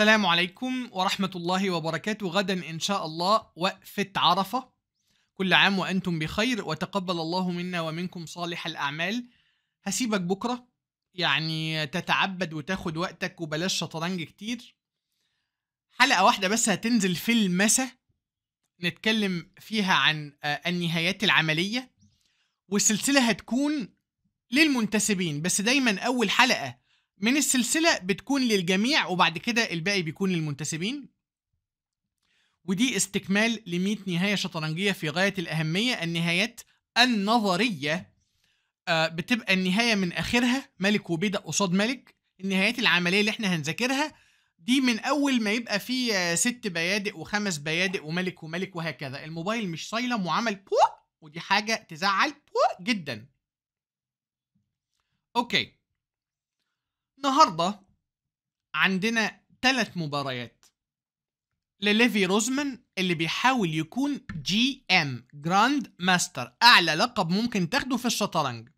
السلام عليكم ورحمة الله وبركاته غدا إن شاء الله وقفة عرفة كل عام وأنتم بخير وتقبل الله منا ومنكم صالح الأعمال هسيبك بكرة يعني تتعبد وتاخد وقتك وبلاش شطرنج كتير حلقة واحدة بس هتنزل في المساء نتكلم فيها عن آه، النهايات العملية والسلسلة هتكون للمنتسبين بس دايما أول حلقة من السلسلة بتكون للجميع وبعد كده الباقي بيكون للمنتسبين ودي استكمال ل 100 نهاية شطرنجية في غاية الأهمية النهايات النظرية آه، بتبقى النهاية من آخرها ملك وبيدق قصاد ملك النهايات العملية اللي احنا هنذاكرها دي من أول ما يبقى في آه، ست بيادق وخمس بيادق وملك وملك وهكذا الموبايل مش صايلم وعمل بوه ودي حاجة تزعل بوه جدا أوكي النهارده عندنا ثلاث مباريات لليفي روزمان اللي بيحاول يكون جي ام جراند ماستر اعلى لقب ممكن تاخده في الشطرنج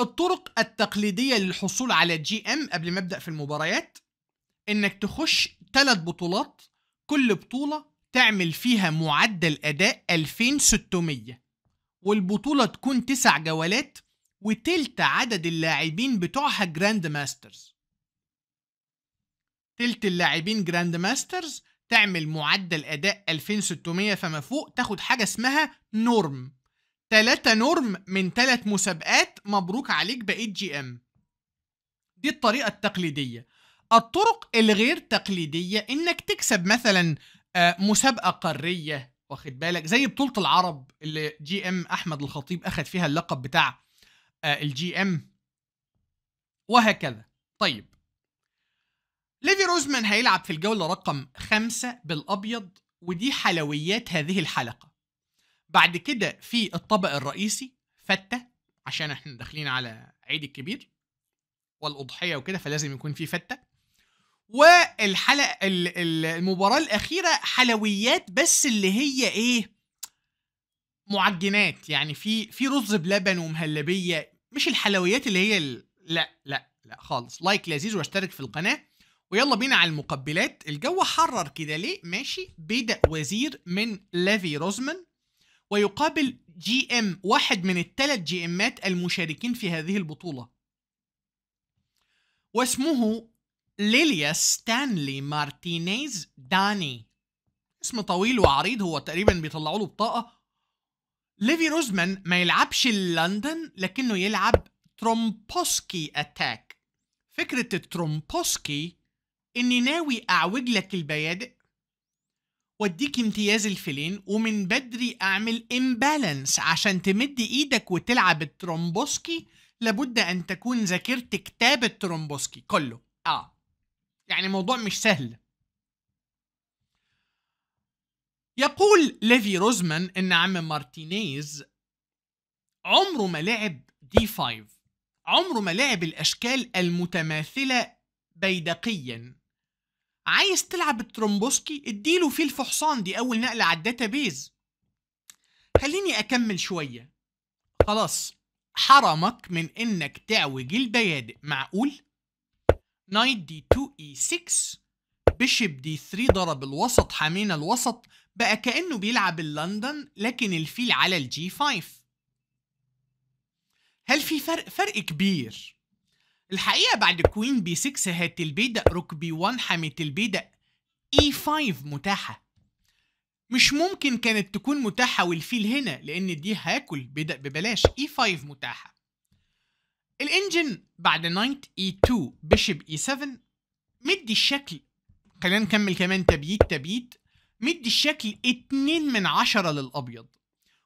الطرق التقليدية للحصول على جي ام قبل ما ابدأ في المباريات انك تخش ثلاث بطولات كل بطولة تعمل فيها معدل اداء 2600 والبطولة تكون تسع جولات وتلت عدد اللاعبين بتوعها جراند ماسترز تلت اللاعبين جراند ماسترز تعمل معدل أداء 2600 فما فوق تاخد حاجة اسمها نورم تلاتة نورم من تلات مسابقات مبروك عليك بقيت جي ام دي الطريقة التقليدية الطرق الغير تقليدية انك تكسب مثلا آه، مسابقة قارية واخد بالك زي بطولة العرب اللي جي ام احمد الخطيب اخد فيها اللقب بتاع آه، الجي ام وهكذا طيب ليفي روزمان هيلعب في الجولة رقم خمسة بالأبيض ودي حلويات هذه الحلقة بعد كده في الطبق الرئيسي فتة عشان احنا داخلين على عيد الكبير والأضحية وكده فلازم يكون في فتة والحلقة المباراة الأخيرة حلويات بس اللي هي إيه معجنات يعني في في رز بلبن ومهلبية مش الحلويات اللي هي ال... لا لا لا خالص لايك لذيذ واشترك في القناه ويلا بينا على المقبلات الجو حرر كده ليه ماشي بيدأ وزير من ليفي روزمان ويقابل جي ام واحد من الثلاث جي امات المشاركين في هذه البطولة واسمه ليليا ستانلي مارتينيز داني اسم طويل وعريض هو تقريبا بيطلعوا له بطاقة ليفي روزمان ما يلعبش اللندن لكنه يلعب ترومبوسكي اتاك فكرة الترومبوسكي اني ناوي اعوج لك البيادق واديك امتياز الفلين ومن بدري اعمل امبالانس عشان تمد ايدك وتلعب الترومبوسكي لابد ان تكون ذاكرت كتاب الترومبوسكي كله اه يعني موضوع مش سهل يقول ليفي روزمان ان عم مارتينيز عمره ما لعب دي 5 عمره ما لعب الاشكال المتماثله بيدقيا عايز تلعب الترومبوسكي اديله فيه الفحصان دي اول نقله على بيز خليني اكمل شويه خلاص حرمك من انك تعوج البيادق معقول نايت دي 2 اي 6 بيشب دي 3 ضرب الوسط حامينا الوسط بقى كأنه بيلعب اللندن لكن الفيل على الجي 5 هل في فرق؟ فرق كبير الحقيقة بعد كوين بي 6 هات البيدق روك بي 1 حامية البيدق اي 5 متاحة مش ممكن كانت تكون متاحة والفيل هنا لأن دي هاكل بيدق ببلاش اي e 5 متاحة الانجن بعد نايت اي 2 بيشب اي 7 مدي الشكل خلينا نكمل كمان تبييت تبييت مدي الشكل اتنين من عشرة للابيض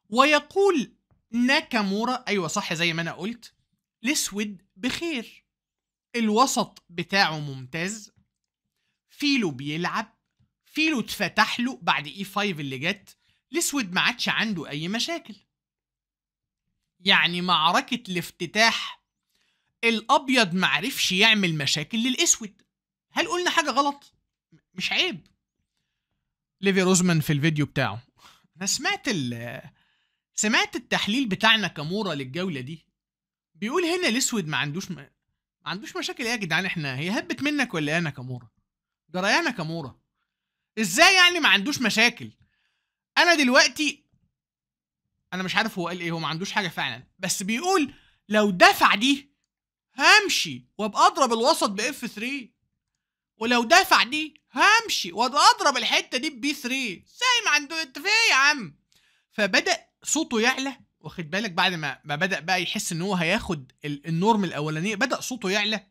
ويقول ناكامورا ايوه صح زي ما انا قلت الاسود بخير الوسط بتاعه ممتاز فيلو بيلعب فيلو اتفتح له بعد اي e 5 اللي جت الاسود ما عادش عنده اي مشاكل يعني معركة الافتتاح الابيض معرفش يعمل مشاكل للاسود هل قلنا حاجة غلط؟ مش عيب ليفي روزمان في الفيديو بتاعه انا سمعت ال سمعت التحليل بتاعنا كامورا للجوله دي بيقول هنا الاسود ما عندوش ما عندوش مشاكل ايه يا جدعان احنا هي هبت منك ولا ايه كامورا جريانه كامورا ازاي يعني ما عندوش مشاكل انا دلوقتي انا مش عارف هو قال ايه هو ما عندوش حاجه فعلا بس بيقول لو دفع دي همشي وابقى اضرب الوسط باف 3 ولو دفع دي همشي واضرب الحته دي ببي 3 زي ما عنده انت فيه يا عم فبدا صوته يعلى واخد بالك بعد ما ما بدا بقى يحس ان هو هياخد النورم الاولانيه بدا صوته يعلى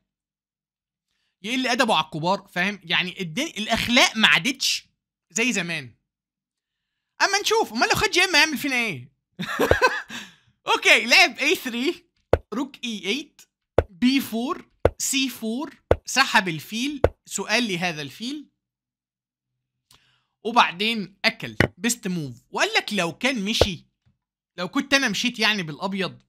يقل ادبه على الكبار فاهم يعني الدنيا الاخلاق ما عادتش زي زمان اما نشوف امال لو خد جيم هيعمل فينا ايه اوكي لعب a 3 روك e 8 b 4 c 4 سحب الفيل سؤال لهذا الفيل وبعدين اكل بيست موف وقال لك لو كان مشي لو كنت انا مشيت يعني بالابيض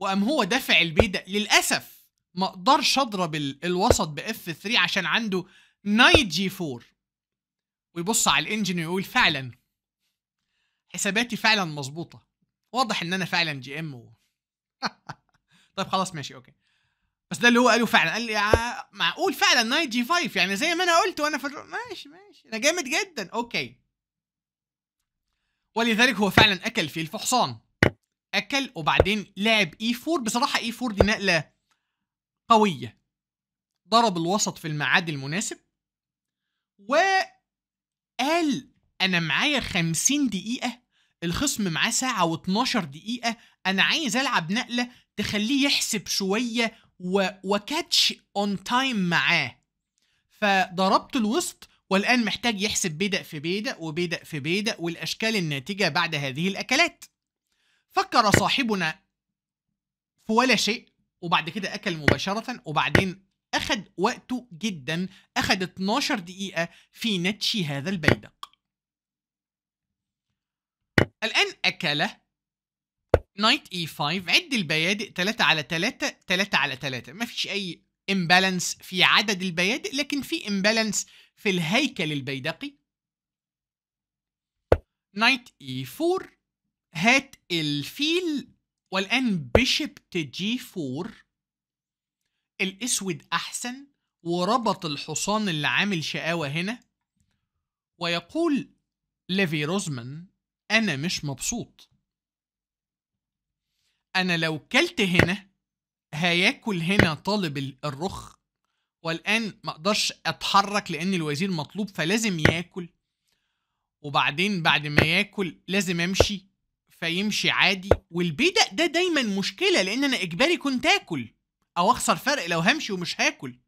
وقام هو دافع البيدق للاسف ما اقدرش اضرب الوسط باف 3 عشان عنده نايت جي 4 ويبص على الانجن ويقول فعلا حساباتي فعلا مظبوطه واضح ان انا فعلا جي ام طيب خلاص ماشي اوكي بس ده اللي هو قاله فعلا قال لي آه، معقول فعلا نايت جي 5 يعني زي ما انا قلت وانا فر... ماشي ماشي انا جامد جدا اوكي ولذلك هو فعلا اكل في الفحصان اكل وبعدين لعب اي e 4 بصراحه اي e 4 دي نقله قويه ضرب الوسط في الميعاد المناسب وقال انا معايا 50 دقيقه الخصم معاه ساعه و12 دقيقه انا عايز العب نقله تخليه يحسب شويه وكاتش اون تايم معاه فضربت الوسط والان محتاج يحسب بيدق في بيدق وبيدق في بيدق والاشكال الناتجه بعد هذه الاكلات فكر صاحبنا في ولا شيء وبعد كده اكل مباشره وبعدين اخذ وقته جدا اخذ 12 دقيقه في نتش هذا البيدق الان اكل نايت اي 5 عد البيادق 3 على 3 3 على 3 مفيش اي امبالانس في عدد البيادق لكن في امبالانس في الهيكل البيدقي نايت اي 4 هات الفيل والان بيشب تجي 4 الاسود احسن وربط الحصان اللي عامل شقاوه هنا ويقول ليفي روزمان انا مش مبسوط انا لو كلت هنا هياكل هنا طالب الرخ والان ما اقدرش اتحرك لان الوزير مطلوب فلازم ياكل وبعدين بعد ما ياكل لازم امشي فيمشي عادي والبيدق ده دايما مشكله لان انا اجباري كنت اكل او اخسر فرق لو همشي ومش هاكل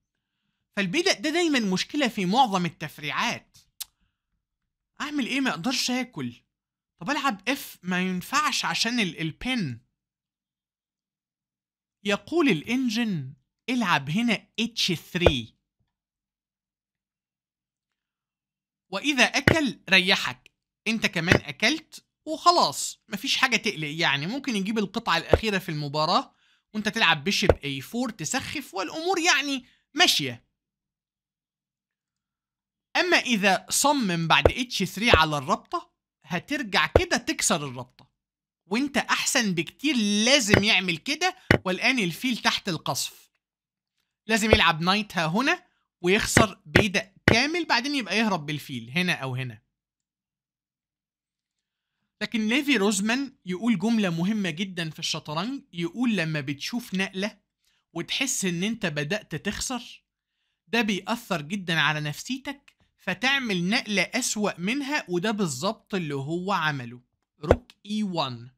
فالبيدق ده دايما مشكله في معظم التفريعات اعمل ايه ما اقدرش اكل طب العب اف ما ينفعش عشان البن يقول الانجن العب هنا H3 واذا اكل ريحك انت كمان اكلت وخلاص مفيش حاجه تقلق يعني ممكن يجيب القطعه الاخيره في المباراه وانت تلعب بشب A4 تسخف والامور يعني ماشيه اما اذا صمم بعد H3 على الرابطه هترجع كده تكسر الرابطه وانت احسن بكتير لازم يعمل كده والان الفيل تحت القصف لازم يلعب نايت ها هنا ويخسر بيدق كامل بعدين يبقى يهرب بالفيل هنا او هنا لكن ليفي روزمان يقول جملة مهمة جدا في الشطرنج يقول لما بتشوف نقلة وتحس ان انت بدأت تخسر ده بيأثر جدا على نفسيتك فتعمل نقلة أسوأ منها وده بالظبط اللي هو عمله روك اي 1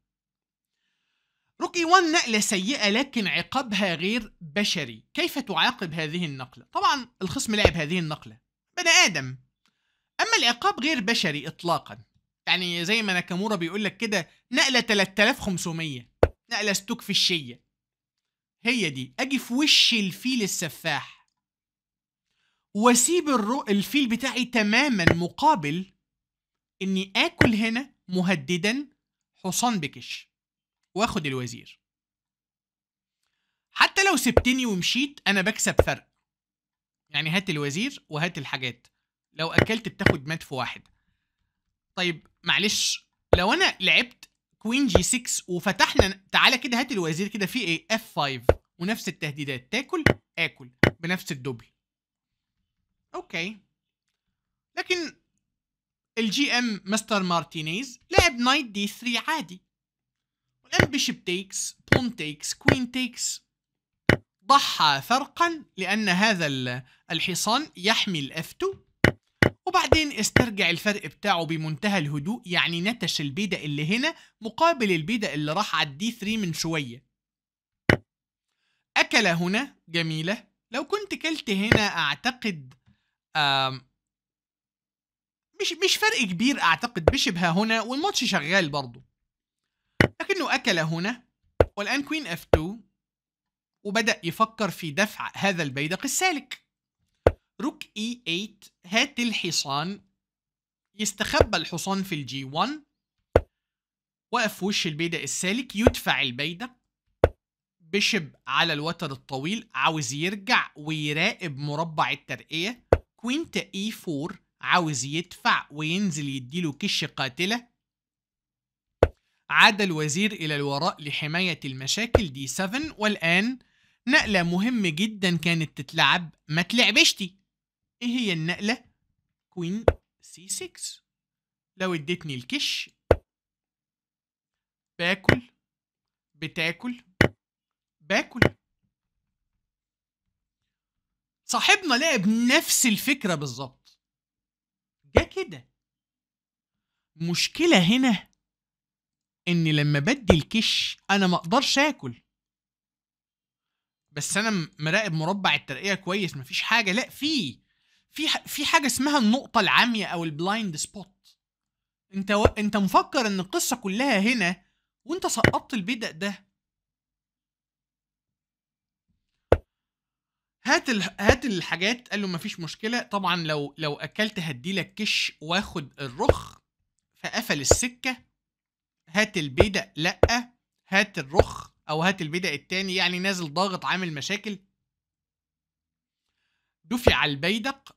رقي 1 نقلة سيئة لكن عقابها غير بشري كيف تعاقب هذه النقلة؟ طبعا الخصم لعب هذه النقلة بني آدم أما العقاب غير بشري إطلاقا يعني زي ما ناكامورا بيقول لك كده نقلة 3500 نقلة ستوك في الشية هي دي أجي في وش الفيل السفاح وأسيب الرو... الفيل بتاعي تماما مقابل إني آكل هنا مهددا حصان بكش واخد الوزير حتى لو سبتني ومشيت انا بكسب فرق يعني هات الوزير وهات الحاجات لو اكلت بتاخد مات في واحد طيب معلش لو انا لعبت كوين جي 6 وفتحنا تعالى كده هات الوزير كده في ايه اف 5 ونفس التهديدات تاكل اكل بنفس الدبل اوكي لكن الجي ام مستر مارتينيز لعب نايت دي 3 عادي بيشب تيكس بون تيكس كوين تيكس ضحى فرقا لأن هذا الحصان يحمي الاف 2 وبعدين استرجع الفرق بتاعه بمنتهى الهدوء يعني نتش البيدق اللي هنا مقابل البيدق اللي راح على الدي 3 من شوية أكل هنا جميلة لو كنت كلت هنا أعتقد مش مش فرق كبير أعتقد بشبه هنا والماتش شغال برضه لكنه أكل هنا والآن كوين اف 2 وبدأ يفكر في دفع هذا البيدق السالك روك اي e 8 هات الحصان يستخبى الحصان في الجي 1 وقف وش البيدق السالك يدفع البيدق بشب على الوتر الطويل عاوز يرجع ويراقب مربع الترقية كوينتا اي 4 عاوز يدفع وينزل يديله كش قاتلة عاد الوزير إلى الوراء لحماية المشاكل دي 7 والآن نقلة مهمة جدا كانت تتلعب ما تلعبشتي إيه هي النقلة؟ كوين سي 6 لو اديتني الكش باكل بتاكل باكل صاحبنا لعب نفس الفكرة بالظبط جه كده مشكلة هنا ان لما بدي الكش انا ما اقدرش اكل بس انا مراقب مربع الترقيه كويس مفيش حاجه لا في في في حاجه اسمها النقطه العاميه او البلايند سبوت انت و... انت مفكر ان القصه كلها هنا وانت سقطت البدء ده هات ال... هات الحاجات قال له مفيش مشكله طبعا لو لو اكلت هديلك كش واخد الرخ فقفل السكه هات البيدق لا هات الرخ او هات البيدق التاني يعني نازل ضاغط عامل مشاكل دفع البيدق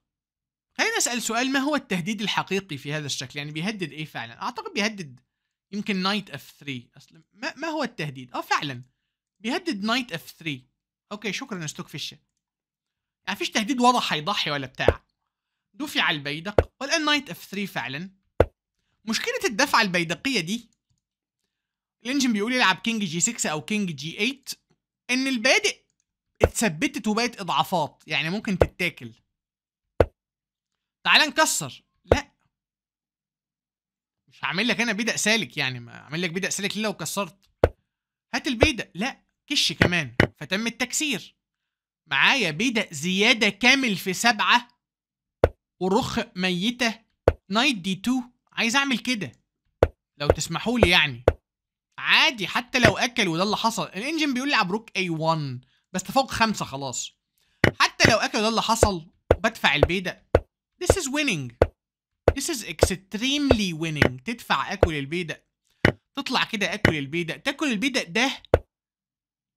خلينا نسال سؤال ما هو التهديد الحقيقي في هذا الشكل يعني بيهدد ايه فعلا اعتقد بيهدد يمكن نايت اف 3 اصلا ما, ما هو التهديد اه فعلا بيهدد نايت اف 3 اوكي شكرا استوك فيش يعني فيش تهديد واضح هيضحي ولا بتاع دفع البيدق والان نايت اف 3 فعلا مشكله الدفعه البيدقيه دي الانجن بيقول يلعب كينج جي 6 او كينج جي 8 ان البادئ اتثبتت وبقت اضعافات يعني ممكن تتاكل تعالى نكسر لا مش هعمل لك انا بيدق سالك يعني ما اعمل لك بيدق سالك ليه لو كسرت هات البيدق لا كش كمان فتم التكسير معايا بيدق زياده كامل في سبعه ورخ ميته نايت دي 2 عايز اعمل كده لو تسمحوا لي يعني عادي حتى لو اكل وده اللي حصل الانجن بيقول لي عبروك A1 بس تفوق خمسة خلاص حتى لو اكل وده اللي حصل بدفع البيدة This is winning This is extremely winning تدفع اكل البيدة تطلع كده اكل البيدة تاكل البيدة ده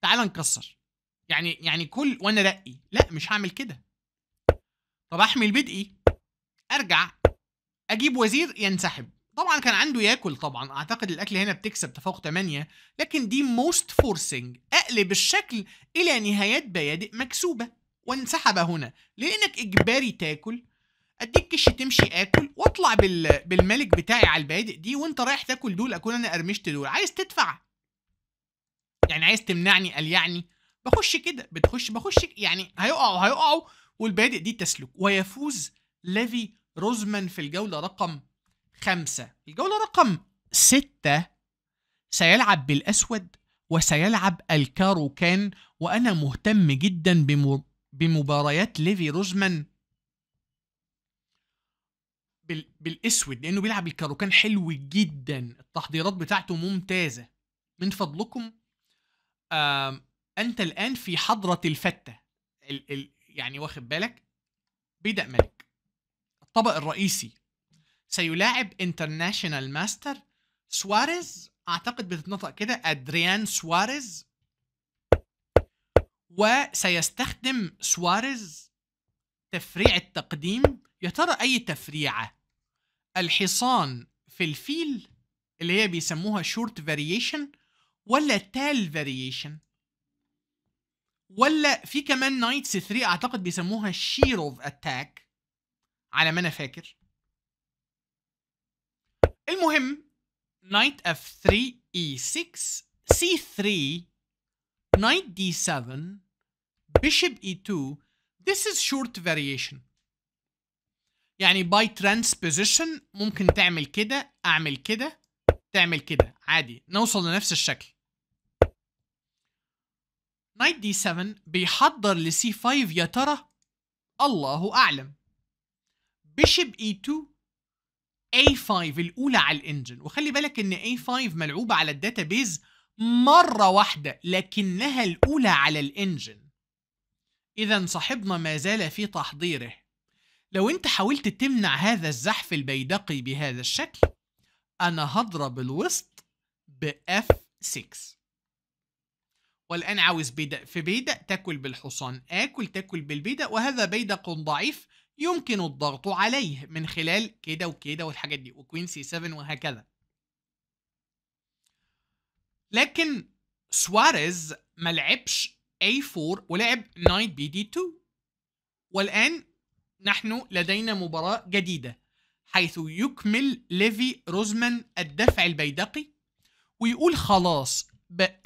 تعال نكسر يعني يعني كل وانا رقي لا مش هعمل كده طب احمل بدقي إيه؟ ارجع اجيب وزير ينسحب طبعا كان عنده ياكل طبعا اعتقد الاكل هنا بتكسب تفوق 8 لكن دي موست فورسنج اقلب الشكل الى نهايات بيادق مكسوبه وانسحب هنا لانك اجباري تاكل اديك كش تمشي اكل واطلع بال... بالملك بتاعي على البيادق دي وانت رايح تاكل دول اكون انا قرمشت دول عايز تدفع يعني عايز تمنعني قال يعني بخش كده بتخش بخش يعني هيقعوا هيقعوا والبيادق دي تسلك ويفوز ليفي روزمان في الجوله رقم خمسة الجولة رقم ستة سيلعب بالأسود وسيلعب الكارو كان وأنا مهتم جدا بمباريات ليفي روزمان بالاسود لانه بيلعب الكاروكان حلو جدا التحضيرات بتاعته ممتازه من فضلكم انت الان في حضره الفته ال ال يعني واخد بالك بدأ ملك الطبق الرئيسي سيلاعب انترناشنال ماستر سواريز اعتقد بتتنطق كده ادريان سواريز وسيستخدم سواريز تفريع التقديم يا ترى اي تفريعه الحصان في الفيل اللي هي بيسموها شورت فاريشن ولا تال فاريشن ولا في كمان نايتس 3 اعتقد بيسموها شير اوف اتاك على ما انا فاكر المهم نايت اف 3 اي 6 سي 3 نايت دي 7 بيشب اي 2 this is short variation يعني by transposition ممكن تعمل كده اعمل كده تعمل كده عادي نوصل لنفس الشكل نايت دي 7 بيحضر لسي 5 يا ترى الله اعلم بيشب اي 2 A5 الاولى على الانجن وخلي بالك ان A5 ملعوبه على الداتابيز مره واحده لكنها الاولى على الانجن اذا صاحبنا ما زال في تحضيره لو انت حاولت تمنع هذا الزحف البيدقي بهذا الشكل انا هضرب الوسط بـ F6 والآن عاوز بيدق في بيدق تاكل بالحصان آكل تاكل بالبيدق وهذا بيدق ضعيف يمكن الضغط عليه من خلال كده وكده والحاجات دي وكوين سي 7 وهكذا لكن سواريز ما لعبش A4 ولعب نايت بي دي 2 والآن نحن لدينا مباراة جديدة حيث يكمل ليفي روزمان الدفع البيدقي ويقول خلاص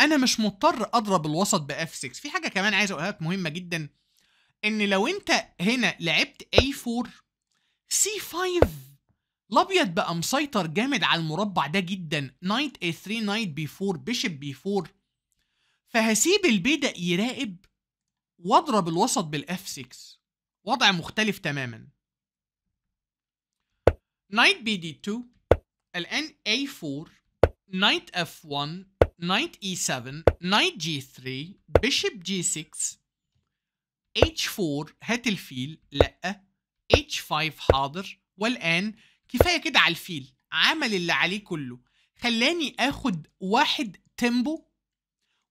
أنا مش مضطر أضرب الوسط بأف 6 في حاجة كمان عايز أقولها مهمة جداً ان لو انت هنا لعبت A4 C5 الابيض بقى مسيطر جامد على المربع ده جدا نايت A3 نايت B4 بيشب B4 فهسيب البيدق يراقب واضرب الوسط f 6 وضع مختلف تماما نايت bd 2 الان a 4 نايت f 1 نايت e 7 نايت g 3 بيشب g 6 H4 هات الفيل لا H5 حاضر والآن كفاية كده على الفيل عمل اللي عليه كله خلاني اخد واحد تيمبو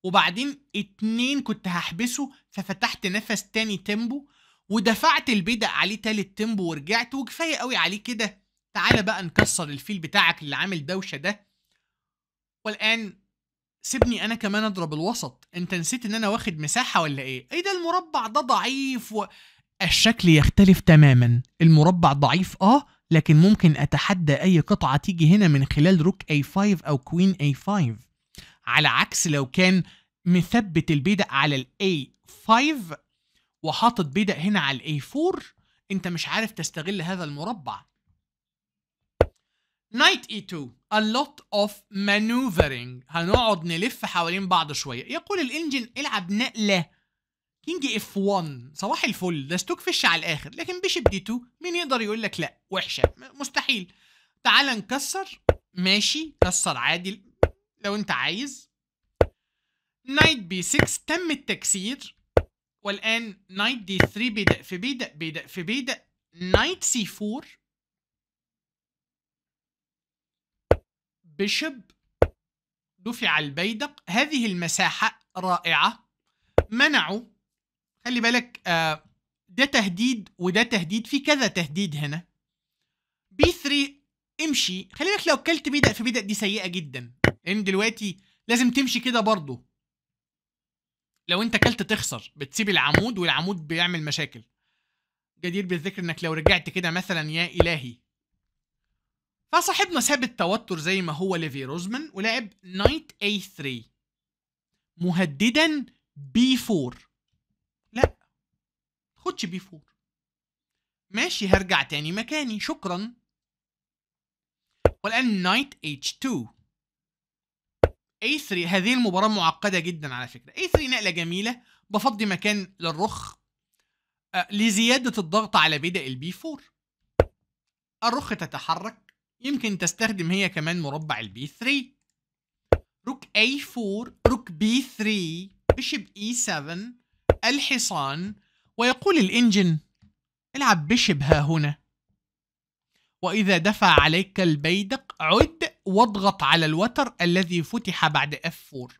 وبعدين اتنين كنت هحبسه ففتحت نفس تاني تيمبو ودفعت البيدق عليه تالت تيمبو ورجعت وكفاية قوي عليه كده تعالى بقى نكسر الفيل بتاعك اللي عامل دوشة ده والآن سيبني انا كمان اضرب الوسط انت نسيت ان انا واخد مساحه ولا ايه ايه ده المربع ده ضعيف و... الشكل يختلف تماما المربع ضعيف اه لكن ممكن اتحدى اي قطعه تيجي هنا من خلال روك اي 5 او كوين اي 5 على عكس لو كان مثبت البيدق على الاي 5 وحاطط بيدق هنا على الاي 4 انت مش عارف تستغل هذا المربع نايت اي 2 a lot of maneuvering هنقعد نلف حوالين بعض شوية يقول الانجن العب نقلة كينج اف 1 صباح الفل ده ستوك فيش على الاخر لكن بيشب دي 2 مين يقدر يقول لك لا وحشة مستحيل تعال نكسر ماشي كسر عادي لو انت عايز نايت بي 6 تم التكسير والان نايت دي 3 بيدق في بيدق بيدق في بيدق نايت سي 4 بيشب دفع البيدق هذه المساحة رائعة منعوا خلي بالك آه، ده تهديد وده تهديد في كذا تهديد هنا بي 3 امشي خلي بالك لو كلت بيدق في بيدق دي سيئة جدا لأن دلوقتي لازم تمشي كده برضه لو انت كلت تخسر بتسيب العمود والعمود بيعمل مشاكل جدير بالذكر انك لو رجعت كده مثلا يا الهي فصاحبنا ساب التوتر زي ما هو ليفي روزمان ولعب نايت اي 3 مهددا بي 4 لا خدش بي 4 ماشي هرجع تاني مكاني شكرا والان نايت اتش 2 اي 3 هذه المباراه معقده جدا على فكره اي 3 نقله جميله بفضي مكان للرخ آه، لزياده الضغط على بدأ البي 4 الرخ تتحرك يمكن تستخدم هي كمان مربع البي 3 روك A4 روك B3 بشب E7 الحصان ويقول الإنجن العب بشب ها هنا وإذا دفع عليك البيدق عد واضغط على الوتر الذي فتح بعد F4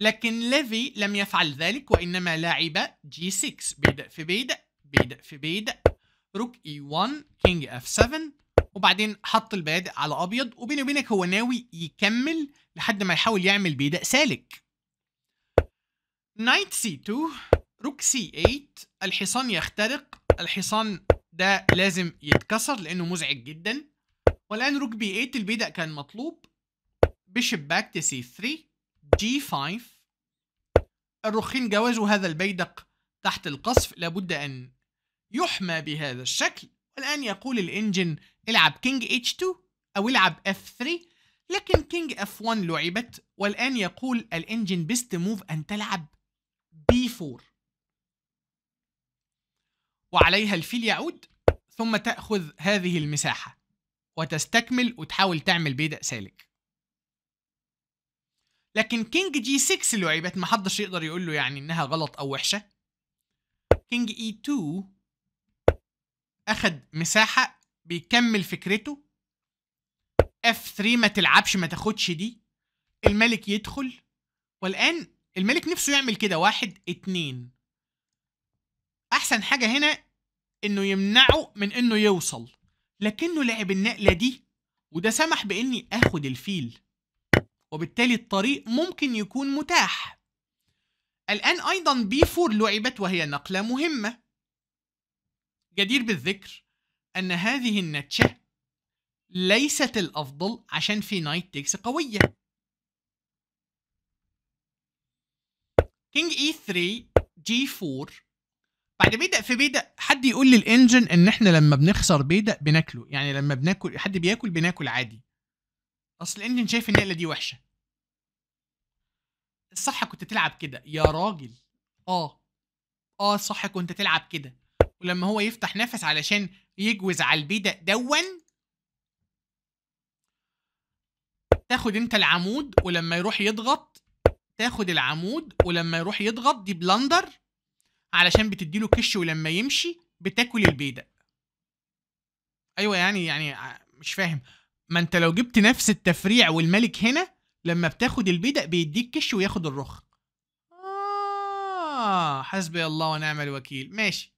لكن ليفي لم يفعل ذلك وإنما لعب G6 بيدق في بيدق بيدق في بيدق روك E1 كينج F7 وبعدين حط البيادق على ابيض وبيني وبينك هو ناوي يكمل لحد ما يحاول يعمل بيدق سالك نايت سي 2 روك سي 8 الحصان يخترق الحصان ده لازم يتكسر لانه مزعج جدا والان روك بي 8 البيدق كان مطلوب بيشب باك تي سي 3 جي 5 الرخين جوازوا هذا البيدق تحت القصف لابد ان يحمى بهذا الشكل والان يقول الانجن العب كينج h2 أو العب f3 لكن كينج f1 لعبت والآن يقول الإنجن بيست موف أن تلعب b4 وعليها الفيل يعود ثم تأخذ هذه المساحة وتستكمل وتحاول تعمل بيدا سالك لكن كينج جي 6 لعبت ما حدش يقدر يقول له يعني انها غلط او وحشه كينج اي 2 اخذ مساحه بيكمل فكرته اف 3 ما تلعبش ما تاخدش دي الملك يدخل والآن الملك نفسه يعمل كده واحد اتنين أحسن حاجة هنا إنه يمنعه من إنه يوصل لكنه لعب النقلة دي وده سمح بإني آخد الفيل وبالتالي الطريق ممكن يكون متاح الآن بي B4 لعبت وهي نقلة مهمة جدير بالذكر أن هذه النتشة ليست الأفضل عشان في نايت تيكس قوية كينج اي 3 جي 4 بعد بيدق في بيدق حد يقول للانجن ان احنا لما بنخسر بيدق بناكله يعني لما بناكل حد بياكل بناكل عادي اصل الانجن شايف النقله دي وحشه الصح كنت تلعب كده يا راجل اه اه صح كنت تلعب كده ولما هو يفتح نفس علشان يجوز على البيدا دون تاخد انت العمود ولما يروح يضغط تاخد العمود ولما يروح يضغط دي بلندر علشان بتديله كش ولما يمشي بتاكل البيدق ايوه يعني يعني مش فاهم ما انت لو جبت نفس التفريع والملك هنا لما بتاخد البيدق بيديك كش وياخد الرخ اه حسبي الله ونعم الوكيل ماشي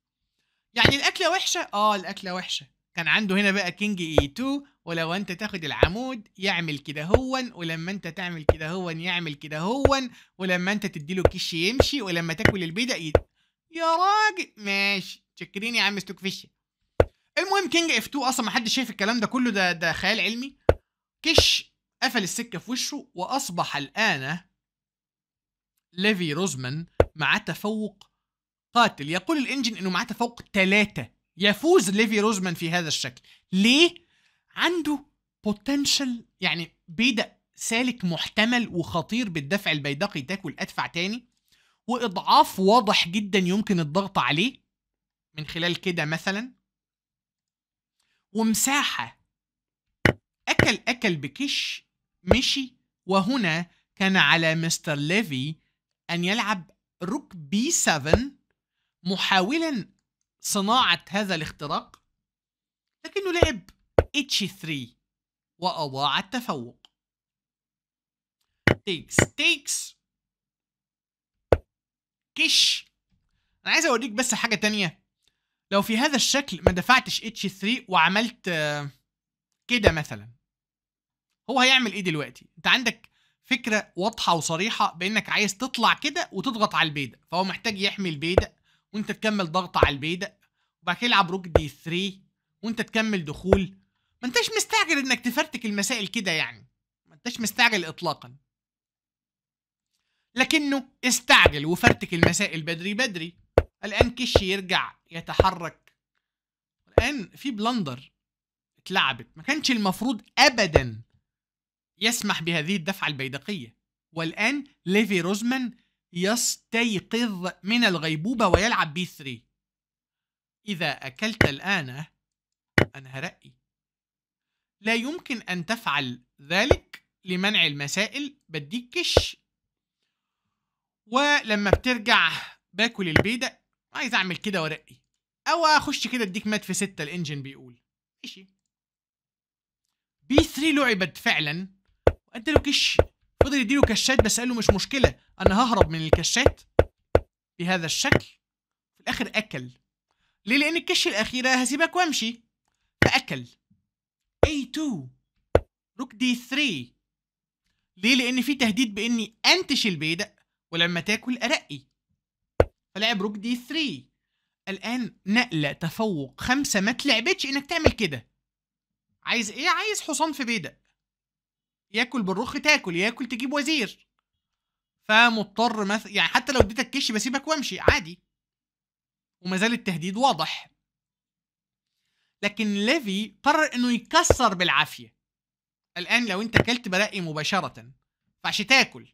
يعني الاكله وحشه اه الاكله وحشه كان عنده هنا بقى كينج اي 2 ولو انت تاخد العمود يعمل كده هون ولما انت تعمل كده هون يعمل كده هون ولما انت تديله كيش يمشي ولما تاكل البيضه ايد يا راجل ماشي شكرين يا عم ستوك فيش المهم كينج اف 2 اصلا ما حدش شايف الكلام ده كله ده ده خيال علمي كش قفل السكه في وشه واصبح الان ليفي روزمان مع تفوق قاتل يقول الانجن انه معاه تفوق ثلاثة يفوز ليفي روزمان في هذا الشكل ليه؟ عنده بوتنشال يعني بيدا سالك محتمل وخطير بالدفع البيدقي تاكل ادفع تاني واضعاف واضح جدا يمكن الضغط عليه من خلال كده مثلا ومساحه اكل اكل بكش مشي وهنا كان على مستر ليفي ان يلعب روك بي 7 محاولا صناعة هذا الاختراق لكنه لعب H3 وأضاع التفوق تيكس تيكس كش أنا عايز أوريك بس حاجة تانية لو في هذا الشكل ما دفعتش H3 وعملت كده مثلا هو هيعمل ايه دلوقتي انت عندك فكره واضحه وصريحه بانك عايز تطلع كده وتضغط على البيده فهو محتاج يحمي البيده وانت تكمل ضغط على البيدق وبعد كده العب روك دي 3 وانت تكمل دخول ما انتش مستعجل انك تفرتك المسائل كده يعني ما انتش مستعجل اطلاقا لكنه استعجل وفرتك المسائل بدري بدري الان كش يرجع يتحرك الان في بلندر اتلعبت ما كانش المفروض ابدا يسمح بهذه الدفعه البيدقيه والان ليفي روزمان يستيقظ من الغيبوبة ويلعب بي 3 إذا أكلت الآن أنا هرقي لا يمكن أن تفعل ذلك لمنع المسائل بديك كش ولما بترجع باكل البيدة عايز أعمل كده ورقي أو أخش كده أديك مات في ستة الإنجن بيقول ماشي بي 3 لعبت فعلا وأدى له كش فضل يديله كشات بس قال له مش مشكلة انا ههرب من الكشات بهذا الشكل في الاخر اكل ليه لان الكشه الاخيره هسيبك وامشي فاكل A2 روك D3 ليه لان في تهديد باني انتش البيدق ولما تاكل ارقي فلعب روك دي 3 الان نقله تفوق خمسه ما تلعبتش انك تعمل كده عايز ايه عايز حصان في بيدق ياكل بالرخ تاكل ياكل تجيب وزير فمضطر مثلا يعني حتى لو اديتك كش بسيبك وامشي عادي وما زال التهديد واضح لكن ليفي قرر انه يكسر بالعافيه الان لو انت كلت بلاقي مباشره فعش تاكل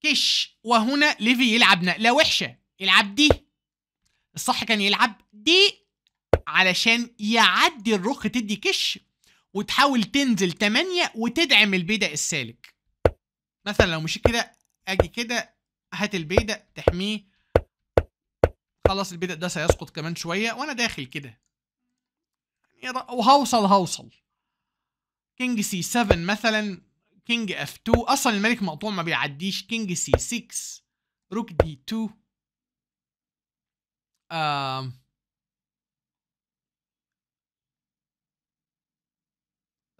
كش وهنا ليفي يلعب نقله وحشه يلعب دي الصح كان يلعب دي علشان يعدي الرخ تدي كش وتحاول تنزل 8 وتدعم البيدق السالك مثلا لو مش كده اجي كده هات البيدق تحميه خلاص البيدق ده سيسقط كمان شويه وانا داخل كده يعني وهوصل هوصل كينج سي 7 مثلا كينج اف 2 اصلا الملك مقطوع ما بيعديش كينج سي 6 روك دي 2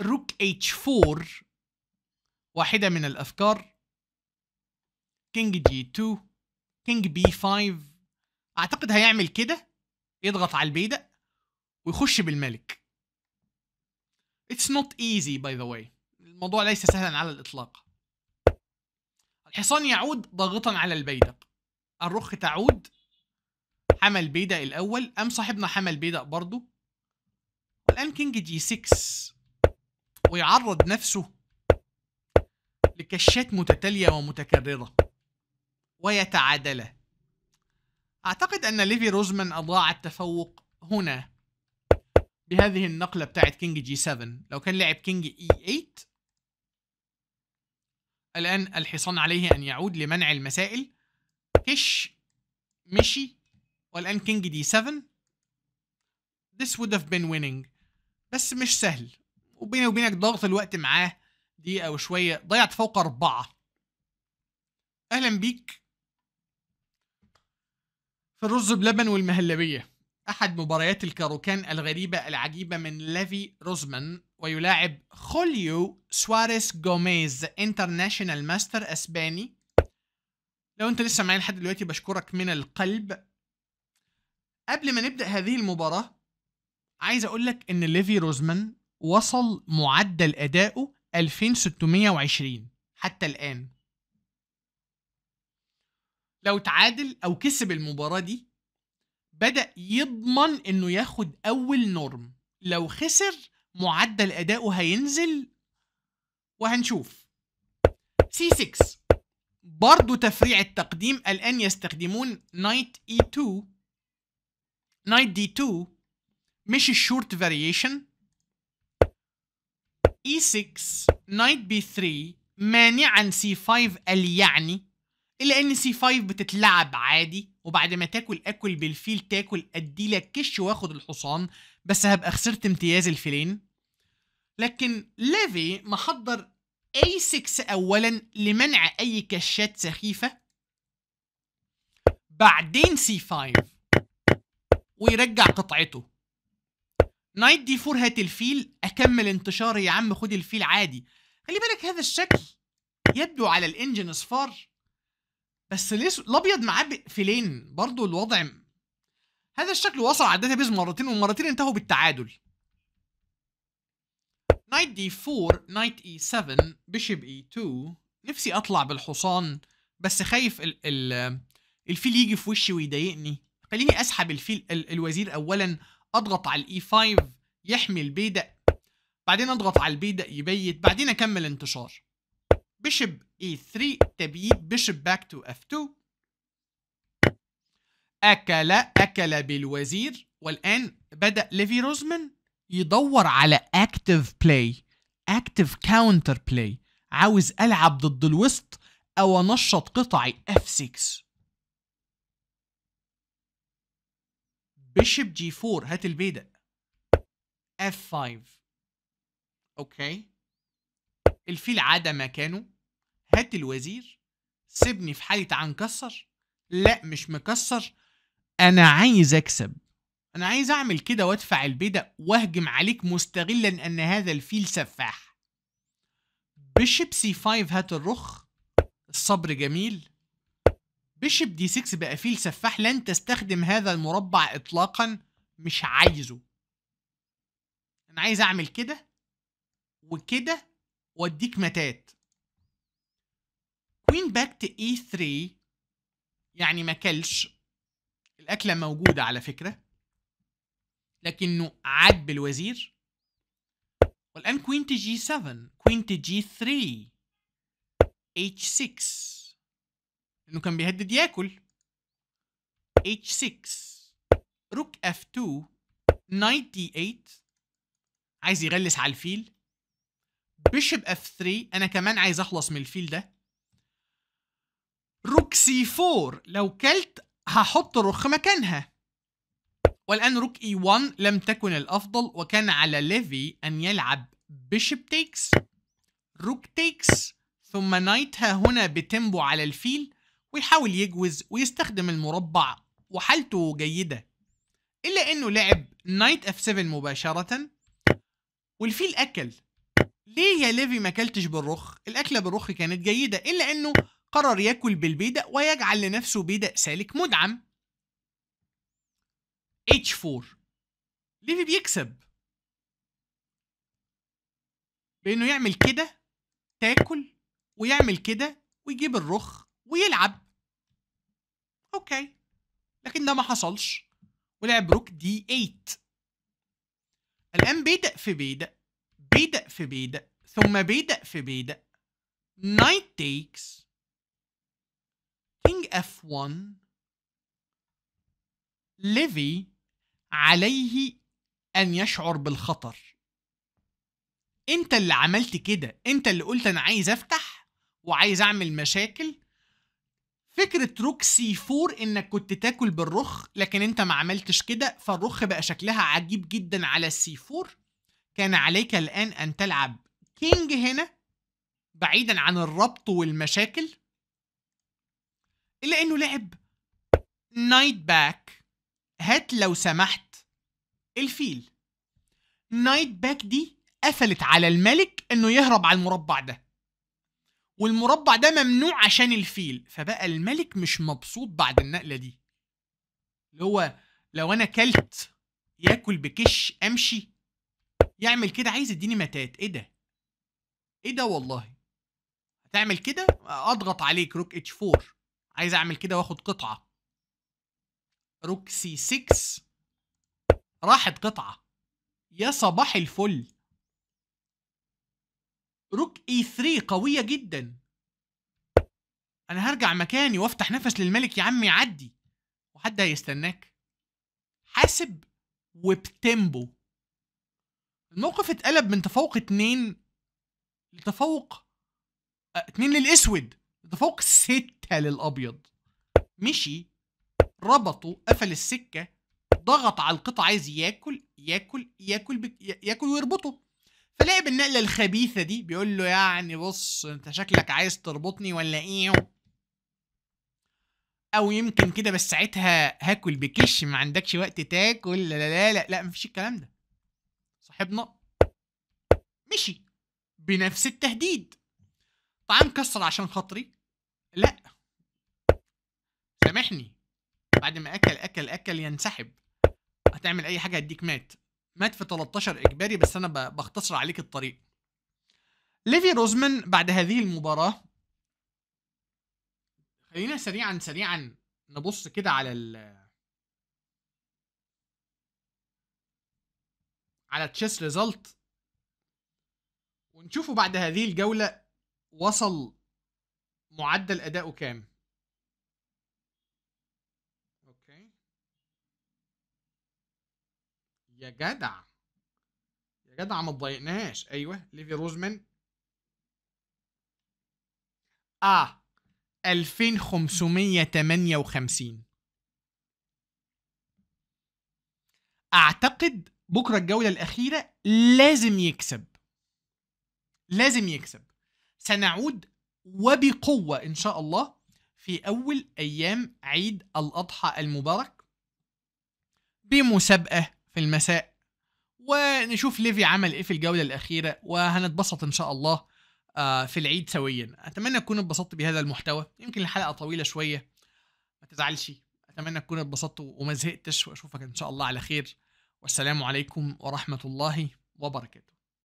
روك اتش 4 واحده من الافكار كينج جي 2 كينج بي 5 اعتقد هيعمل كده يضغط على البيدق ويخش بالملك اتس نوت ايزي باي ذا واي الموضوع ليس سهلا على الاطلاق الحصان يعود ضاغطا على البيدق الرخ تعود حمل بيدق الاول ام صاحبنا حمل بيدق برضه الان كينج جي 6 ويعرض نفسه لكشات متتاليه ومتكرره ويتعادله أعتقد أن ليفي روزمان أضاع التفوق هنا بهذه النقلة بتاعت كينج جي 7 لو كان لعب كينج اي 8 الآن الحصان عليه أن يعود لمنع المسائل كش مشي والآن كينج دي 7 this would have been winning بس مش سهل وبيني وبينك ضغط الوقت معاه دقيقة وشوية ضيع تفوق أربعة أهلا بيك في الرز بلبن والمهلبية أحد مباريات الكاروكان الغريبة العجيبة من ليفي روزمان ويلاعب خوليو سواريس جوميز انترناشنال ماستر اسباني لو انت لسه معايا لحد دلوقتي بشكرك من القلب قبل ما نبدأ هذه المباراة عايز اقول لك ان ليفي روزمان وصل معدل اداؤه 2620 حتى الان لو تعادل او كسب المباراه دي بدا يضمن انه ياخد اول نورم لو خسر معدل اداؤه هينزل وهنشوف سي 6 برضه تفريع التقديم الان يستخدمون نايت اي 2 نايت دي 2 مش الشورت فاريشن اي 6 نايت بي 3 مانعا سي 5 اليعني الا ان سي 5 بتتلعب عادي وبعد ما تاكل اكل بالفيل تاكل اديلك كش واخد الحصان بس هبقى خسرت امتياز الفيلين لكن ليفي محضر اي 6 اولا لمنع اي كشات سخيفه بعدين سي 5 ويرجع قطعته نايت دي 4 هات الفيل اكمل انتشاري يا عم خد الفيل عادي خلي بالك هذا الشكل يبدو على الانجن اصفار بس ليش الابيض معاه بقفلين برضه الوضع هذا الشكل وصل على الداتا بيز مرتين ومرتين انتهوا بالتعادل نايت دي 4 نايت اي 7 بيشب اي 2 نفسي اطلع بالحصان بس خايف ال ال الفيل يجي في وشي ويضايقني خليني اسحب الفيل ال الوزير اولا اضغط على الاي 5 يحمي البيدق بعدين اضغط على البيدق يبيت بعدين اكمل انتشار بشب اي 3 تبييت بشب باك تو اف 2 أكل أكل بالوزير والآن بدأ ليفي روزمان يدور على أكتف بلاي أكتف كاونتر بلاي عاوز ألعب ضد الوسط أو أنشط قطعي اف 6 بيشب جي 4 هات البيدق اف 5 أوكي الفيل عاد مكانه هات الوزير سيبني في حالي تعال نكسر لا مش مكسر انا عايز اكسب انا عايز اعمل كده وادفع البيدق واهجم عليك مستغلا ان هذا الفيل سفاح بيشب سي 5 هات الرخ الصبر جميل بيشب دي 6 بقى فيل سفاح لن تستخدم هذا المربع اطلاقا مش عايزه انا عايز اعمل كده وكده واديك متات كوين باك تو اي 3 يعني ما كلش الاكله موجوده على فكره لكنه عاد بالوزير والان كوين تي جي 7 كوين تي جي 3 اتش 6 لانه كان بيهدد ياكل اتش 6 روك اف 2 نايت دي 8 عايز يغلس على الفيل بيشب اف 3 انا كمان عايز اخلص من الفيل ده روكسي 4 لو كلت هحط رخ مكانها والآن روك اي 1 لم تكن الأفضل وكان على ليفي أن يلعب بيشب تيكس روك تيكس ثم نايت ها هنا بتمبو على الفيل ويحاول يجوز ويستخدم المربع وحالته جيدة إلا أنه لعب نايت اف 7 مباشرة والفيل أكل ليه يا ليفي ما كلتش بالرخ؟ الأكلة بالرخ كانت جيدة إلا أنه قرر ياكل بالبيدق ويجعل لنفسه بيدق سالك مدعم H4 ليفي بيكسب بانه يعمل كده تاكل ويعمل كده ويجيب الرخ ويلعب اوكي لكن ده ما حصلش ولعب روك دي 8 الان بيدق في بيدق بيدق في بيدق ثم بيدق في بيدق نايت تيكس كينج اف 1 ليفي عليه ان يشعر بالخطر انت اللي عملت كده انت اللي قلت انا عايز افتح وعايز اعمل مشاكل فكرة روك سي 4 انك كنت تاكل بالرخ لكن انت ما عملتش كده فالرخ بقى شكلها عجيب جدا على السي 4 كان عليك الان ان تلعب كينج هنا بعيدا عن الربط والمشاكل الا انه لعب نايت باك هات لو سمحت الفيل نايت باك دي قفلت على الملك انه يهرب على المربع ده والمربع ده ممنوع عشان الفيل فبقى الملك مش مبسوط بعد النقله دي اللي هو لو انا كلت ياكل بكش امشي يعمل كده عايز يديني متات ايه ده ايه ده والله هتعمل كده اضغط عليك روك اتش 4 عايز اعمل كده واخد قطعه روك سي 6 راحت قطعه يا صباح الفل روك اي 3 قويه جدا انا هرجع مكاني وافتح نفس للملك يا عم يعدي وحد هيستناك حاسب وبتيمبو الموقف اتقلب من تفوق اتنين لتفوق آه، اتنين للاسود ده فوق ستة للأبيض مشي ربطه قفل السكة ضغط على القطع عايز ياكل ياكل ياكل بك ياكل ويربطه فلعب النقلة الخبيثة دي بيقول له يعني بص انت شكلك عايز تربطني ولا ايه او يمكن كده بس ساعتها هاكل بكش ما عندكش وقت تاكل لا لا لا لا مفيش الكلام ده صاحبنا مشي بنفس التهديد طعام مكسر عشان خاطري لا سامحني بعد ما اكل اكل اكل ينسحب هتعمل اي حاجه هديك مات مات في 13 اجباري بس انا بختصر عليك الطريق ليفي روزمان بعد هذه المباراه خلينا سريعا سريعا نبص كده على ال على تشيس ريزلت ونشوفه بعد هذه الجولة وصل معدل اداؤه كام اوكي يا جدع يا جدع ما تضايقناش ايوه ليفي روزمان اه 2558 اعتقد بكره الجوله الاخيره لازم يكسب لازم يكسب سنعود وبقوة إن شاء الله في أول أيام عيد الأضحى المبارك بمسابقة في المساء ونشوف ليفي عمل إيه في الجولة الأخيرة وهنتبسط إن شاء الله آه، في العيد سويا أتمنى تكون اتبسطت بهذا المحتوى يمكن الحلقة طويلة شوية ما تزعلش أتمنى تكون اتبسطت وما زهقتش وأشوفك إن شاء الله على خير والسلام عليكم ورحمة الله وبركاته